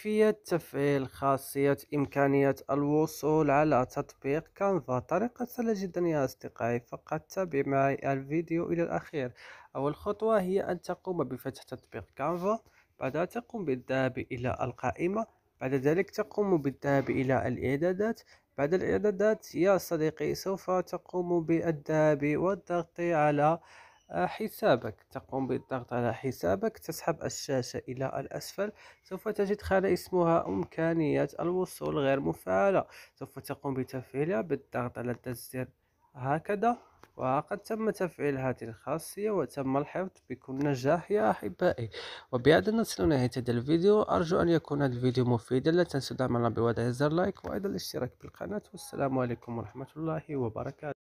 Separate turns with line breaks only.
كيفية تفعيل خاصية إمكانية الوصول على تطبيق كانفا طريقة سهلة جدا يا أصدقائي فقط تابع معي الفيديو إلى الأخير أول خطوة هي أن تقوم بفتح تطبيق كانفا بعدها تقوم بالذهاب إلى القائمة بعد ذلك تقوم بالذهاب إلى الإعدادات بعد الإعدادات يا صديقي سوف تقوم بالذهاب والضغط على حسابك تقوم بالضغط على حسابك تسحب الشاشة إلى الأسفل سوف تجد خانة اسمها إمكانية الوصول غير مفعلة سوف تقوم بتفعيلها بالضغط على الزر هكذا وقد تم تفعيل هذه الخاصية وتم الحفظ بكل نجاح يا أحبائي وبهذا نصل نهاية هذا الفيديو أرجو أن يكون هذا الفيديو مفيدا لا تنسوا دعمنا بوضع زر لايك وأيضا الاشتراك بالقناة والسلام عليكم ورحمة
الله وبركاته